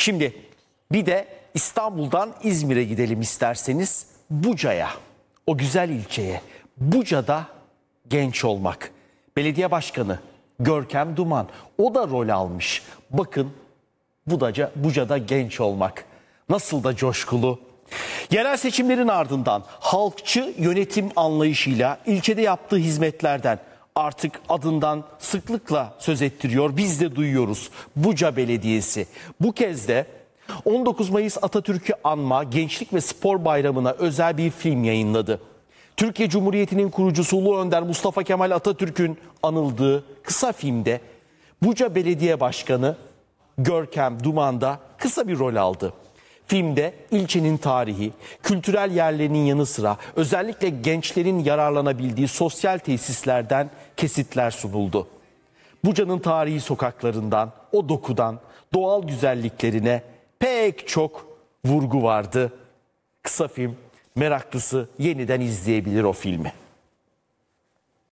Şimdi bir de İstanbul'dan İzmir'e gidelim isterseniz. Buca'ya, o güzel ilçeye. Buca'da genç olmak. Belediye Başkanı Görkem Duman. O da rol almış. Bakın Budaca, Buca'da genç olmak. Nasıl da coşkulu. Yerel seçimlerin ardından halkçı yönetim anlayışıyla ilçede yaptığı hizmetlerden artık adından sıklıkla söz ettiriyor. Biz de duyuyoruz. Buca Belediyesi. Bu kez de 19 Mayıs Atatürk'ü anma Gençlik ve Spor Bayramı'na özel bir film yayınladı. Türkiye Cumhuriyeti'nin kurucusu Ulu Önder Mustafa Kemal Atatürk'ün anıldığı kısa filmde Buca Belediye Başkanı Görkem Duman'da kısa bir rol aldı. Filmde ilçenin tarihi, kültürel yerlerinin yanı sıra özellikle gençlerin yararlanabildiği sosyal tesislerden kesitler sunuldu. Buca'nın tarihi sokaklarından, o dokudan, doğal güzelliklerine pek çok vurgu vardı. Kısa film meraklısı yeniden izleyebilir o filmi.